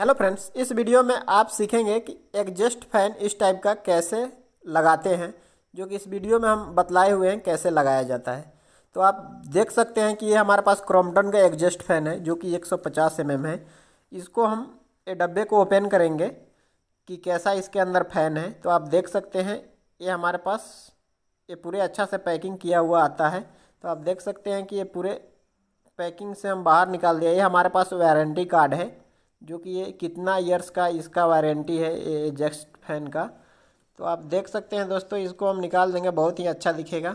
hello friends इस video में आप सीखेंगे कि एग्जस्ट फैन इस टाइप का कैसे लगाते हैं जो कि इस वीडियो में हम बतलाए हुए हैं कैसे लगाया जाता है तो आप देख सकते हैं कि ये हमारे पास क्रोमटन का एग्जस्ट फैन है जो कि 150 सौ mm है इसको हम ये डब्बे को ओपन करेंगे कि कैसा इसके अंदर फैन है तो आप देख सकते हैं ये हमारे पास ये पूरे अच्छा से पैकिंग किया हुआ आता है तो आप देख सकते हैं कि ये पूरे पैकिंग से हम बाहर निकाल दिया ये हमारे पास वारंटी कार्ड है जो कि ये कितना ईयर्स का इसका वारंटी है ये जेक्स्ट फैन का तो आप देख सकते हैं दोस्तों इसको हम निकाल देंगे बहुत ही अच्छा दिखेगा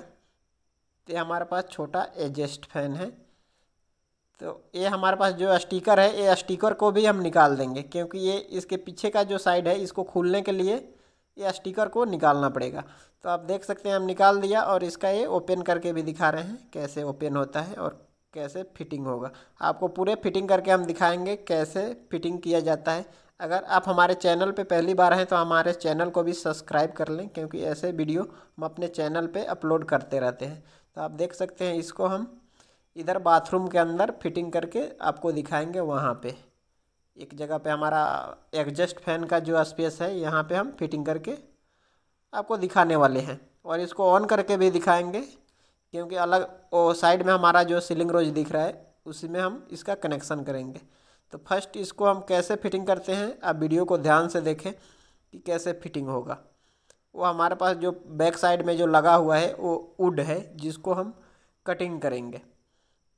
तो हमारे पास छोटा एजेस्ट फैन है तो ये हमारे पास जो स्टिकर है ये स्टिकर को भी हम निकाल देंगे क्योंकि ये इसके पीछे का जो साइड है इसको खोलने के लिए ये स्टिकर को निकालना पड़ेगा तो आप देख सकते हैं हम निकाल दिया और इसका ये ओपन करके भी दिखा रहे हैं कैसे ओपन होता है और कैसे फिटिंग होगा आपको पूरे फिटिंग करके हम दिखाएंगे कैसे फिटिंग किया जाता है अगर आप हमारे चैनल पे पहली बार हैं तो हमारे चैनल को भी सब्सक्राइब कर लें क्योंकि ऐसे वीडियो हम अपने चैनल पे अपलोड करते रहते हैं तो आप देख सकते हैं इसको हम इधर बाथरूम के अंदर फिटिंग करके आपको दिखाएंगे वहाँ पे एक जगह पे हमारा एग्जस्ट फैन का जो स्पेस है यहाँ पे हम फिटिंग करके आपको दिखाने वाले हैं और इसको ऑन करके भी दिखाएँगे क्योंकि अलग ओ साइड में हमारा जो सीलिंग रोज दिख रहा है उसी में हम इसका कनेक्शन करेंगे तो फर्स्ट इसको हम कैसे फिटिंग करते हैं आप वीडियो को ध्यान से देखें कि कैसे फिटिंग होगा वो हमारे पास जो बैक साइड में जो लगा हुआ है वो वुड है जिसको हम कटिंग करेंगे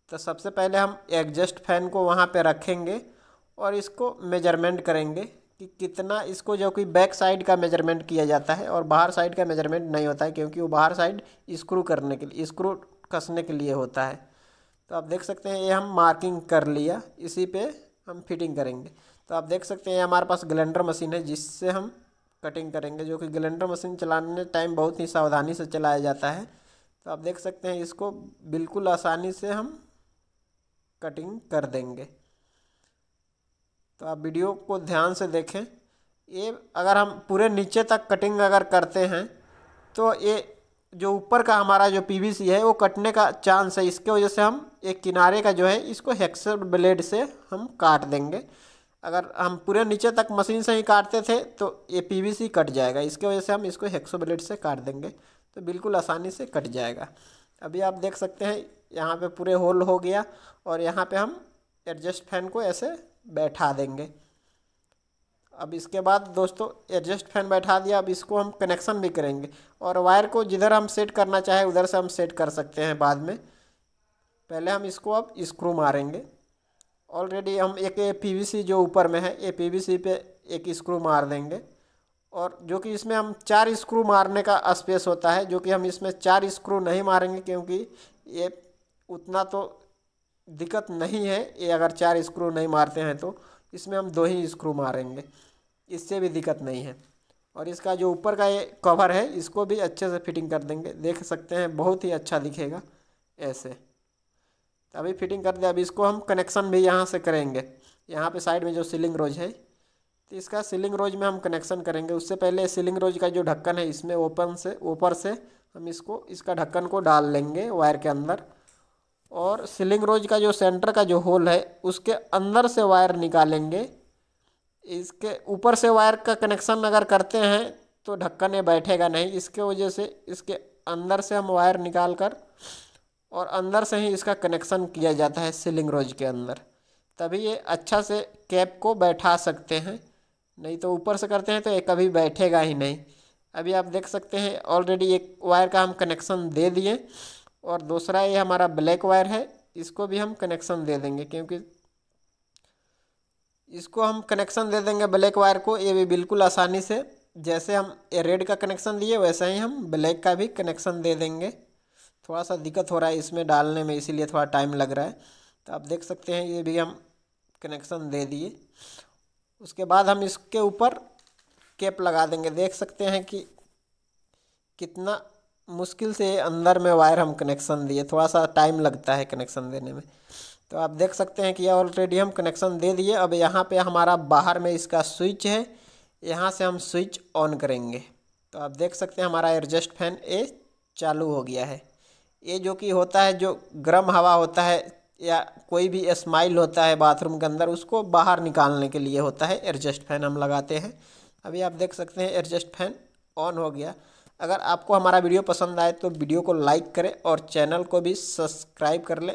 तो सबसे पहले हम एडजस्ट फैन को वहाँ पर रखेंगे और इसको मेजरमेंट करेंगे कि कितना इसको जो कि बैक साइड का मेजरमेंट किया जाता है और बाहर साइड का मेजरमेंट नहीं होता है क्योंकि वो बाहर साइड स्क्रू करने के लिए स्क्रू कसने के लिए होता है तो आप देख सकते हैं ये हम मार्किंग कर लिया इसी पे हम फिटिंग करेंगे तो आप देख सकते हैं हमारे पास ग्लेंडर मशीन है जिससे हम कटिंग करेंगे जो कि ग्लेंडर मशीन चलाने टाइम बहुत ही सावधानी से चलाया जाता है तो आप देख सकते हैं इसको बिल्कुल आसानी से हम कटिंग कर देंगे तो आप वीडियो को ध्यान से देखें ये अगर हम पूरे नीचे तक कटिंग अगर करते हैं तो ये जो ऊपर का हमारा जो पीवीसी है वो कटने का चांस है इसके वजह से हम एक किनारे का जो है इसको हेक्सर ब्लेड से हम काट देंगे अगर हम पूरे नीचे तक मशीन से ही काटते थे तो ये पीवीसी कट जाएगा इसके वजह से हम इसको हेक्सो ब्लेड से काट देंगे तो बिल्कुल आसानी से कट जाएगा अभी आप देख सकते हैं यहाँ पे पूरे होल हो गया और यहाँ पर हम एडजस्ट फैन को ऐसे बैठा देंगे अब इसके बाद दोस्तों एडजस्ट फैन बैठा दिया अब इसको हम कनेक्शन भी करेंगे और वायर को जिधर हम सेट करना चाहे उधर से हम सेट कर सकते हैं बाद में पहले हम इसको अब स्क्रू मारेंगे ऑलरेडी हम एक ए पीवीसी जो ऊपर में है ए पीवीसी पे एक स्क्रू मार देंगे और जो कि इसमें हम चार स्क्रू मारने का स्पेस होता है जो कि हम इसमें चार स्क्रू नहीं मारेंगे क्योंकि ये उतना तो दिक्कत नहीं है ये अगर चार स्क्रू नहीं मारते हैं तो इसमें हम दो ही स्क्रू मारेंगे इससे भी दिक्कत नहीं है और इसका जो ऊपर का ये कवर है इसको भी अच्छे से फिटिंग कर देंगे देख सकते हैं बहुत ही अच्छा दिखेगा ऐसे अभी फिटिंग कर दे अब इसको हम कनेक्शन भी यहाँ से करेंगे यहाँ पे साइड में जो सीलिंग रोज है तो इसका सीलिंग रोज में हम कनेक्शन करेंगे उससे पहले सीलिंग रोज का जो ढक्कन है इसमें ओपन से ऊपर से हम इसको इसका ढक्कन को डाल लेंगे वायर के अंदर और सिलिंग रोज का जो सेंटर का जो होल है उसके अंदर से वायर निकालेंगे इसके ऊपर से वायर का कनेक्शन अगर करते हैं तो ढक्कन ये बैठेगा नहीं इसके वजह से इसके अंदर से हम वायर निकाल कर और अंदर से ही इसका कनेक्शन किया जाता है सिलिंग रोज के अंदर तभी ये अच्छा से कैप को बैठा सकते हैं नहीं तो ऊपर से करते हैं तो ये कभी बैठेगा ही नहीं अभी आप देख सकते हैं ऑलरेडी एक वायर का हम कनेक्शन दे दिए और दूसरा ये हमारा ब्लैक वायर है इसको भी हम कनेक्शन दे देंगे क्योंकि इसको हम कनेक्शन दे देंगे ब्लैक वायर को ये भी बिल्कुल आसानी से जैसे हम रेड का कनेक्शन दिए वैसे ही हम ब्लैक का भी कनेक्शन दे देंगे थोड़ा सा दिक्कत हो रहा है इसमें डालने में इसीलिए थोड़ा टाइम लग रहा है तो आप देख सकते हैं ये भी हम कनेक्शन दे दिए उसके बाद हम इसके ऊपर केप लगा देंगे देख सकते हैं कि कितना मुश्किल से अंदर में वायर हम कनेक्शन दिए थोड़ा सा टाइम लगता है कनेक्शन देने में तो आप देख सकते हैं कि ऑलरेडी हम कनेक्शन दे दिए अब यहाँ पे हमारा बाहर में इसका स्विच है यहाँ से हम स्विच ऑन करेंगे तो आप देख सकते हैं हमारा एडजस्ट फैन ए चालू हो गया है ये जो कि होता है जो गर्म हवा होता है या कोई भी स्माइल होता है बाथरूम के अंदर उसको बाहर निकालने के लिए होता है एडजस्ट फैन हम लगाते हैं अभी आप देख सकते हैं एडजस्ट फैन ऑन हो गया अगर आपको हमारा वीडियो पसंद आए तो वीडियो को लाइक करें और चैनल को भी सब्सक्राइब कर लें